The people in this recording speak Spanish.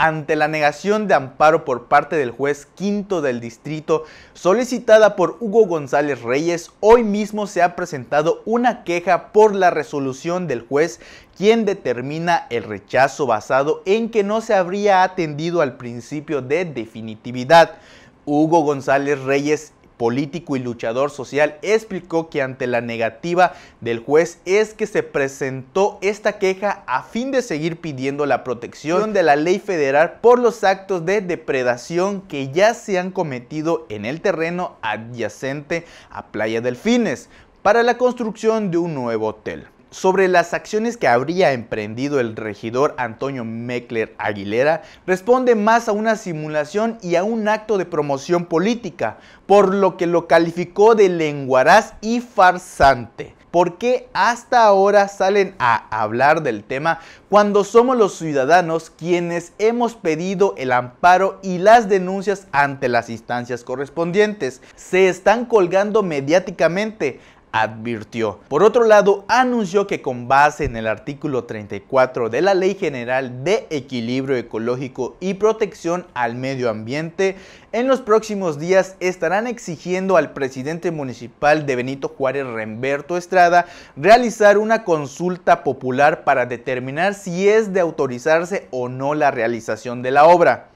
ante la negación de amparo por parte del juez quinto del distrito solicitada por Hugo González Reyes, hoy mismo se ha presentado una queja por la resolución del juez quien determina el rechazo basado en que no se habría atendido al principio de definitividad. Hugo González Reyes político y luchador social, explicó que ante la negativa del juez es que se presentó esta queja a fin de seguir pidiendo la protección de la ley federal por los actos de depredación que ya se han cometido en el terreno adyacente a Playa Delfines para la construcción de un nuevo hotel. Sobre las acciones que habría emprendido el regidor Antonio Meckler Aguilera, responde más a una simulación y a un acto de promoción política, por lo que lo calificó de lenguaraz y farsante. ¿Por qué hasta ahora salen a hablar del tema cuando somos los ciudadanos quienes hemos pedido el amparo y las denuncias ante las instancias correspondientes? Se están colgando mediáticamente advirtió. Por otro lado, anunció que con base en el artículo 34 de la Ley General de Equilibrio Ecológico y Protección al Medio Ambiente, en los próximos días estarán exigiendo al presidente municipal de Benito Juárez, Remberto Estrada, realizar una consulta popular para determinar si es de autorizarse o no la realización de la obra.